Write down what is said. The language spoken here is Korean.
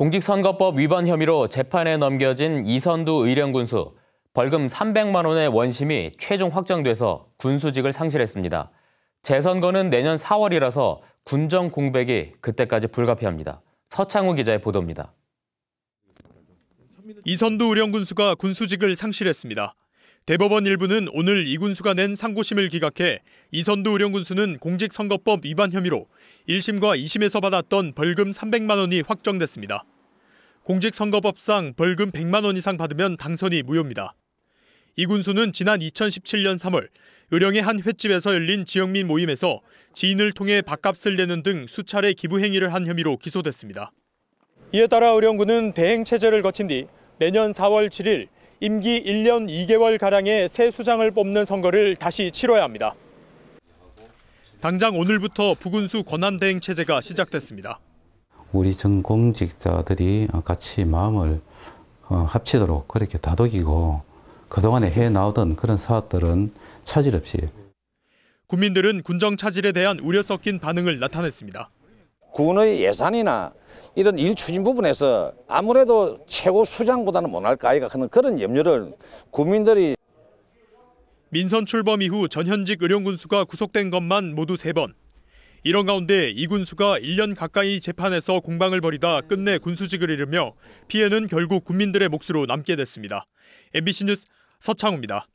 공직선거법 위반 혐의로 재판에 넘겨진 이선두 의령군수 벌금 300만 원의 원심이 최종 확정돼서 군수직을 상실했습니다. 재선거는 내년 4월이라서 군정 공백이 그때까지 불가피합니다. 서창우 기자의 보도입니다. 이선두 의령군수가 군수직을 상실했습니다. 대법원 일부는 오늘 이 군수가 낸 상고심을 기각해 이선두 의령군수는 공직선거법 위반 혐의로 1심과 2심에서 받았던 벌금 300만 원이 확정됐습니다. 공직선거법상 벌금 100만 원 이상 받으면 당선이 무효입니다. 이 군수는 지난 2017년 3월 의령의 한 횟집에서 열린 지역민 모임에서 지인을 통해 밥값을 내는 등 수차례 기부 행위를 한 혐의로 기소됐습니다. 이에 따라 의령군은 대행 체제를 거친 뒤 내년 4월 7일 임기 1년 2개월 가량의 새 수장을 뽑는 선거를 다시 치러야 합니다. 당장 오늘부터 부군수 권한 대행 체제가 시작됐습니다. 우리 전공직자들이 어, 같이 마음을 어, 합치도록 그렇게 다독이고 그동안에 해 나오던 그런 사업들은 차질 없이 국민들은 군정 차질에 대한 우려 섞인 반응을 나타냈습니다. 군의 예산이나 이런 일 추진 부분에서 아무래도 최고 수장보다는 못할까 이가 하는 그런 염려를 국민들이 민선 출범 이후 전현직 의령군수가 구속된 것만 모두 3번. 이런 가운데 이 군수가 1년 가까이 재판에서 공방을 벌이다 끝내 군수직을 잃으며 피해는 결국 군민들의 몫으로 남게 됐습니다. MBC 뉴스 서창우입니다.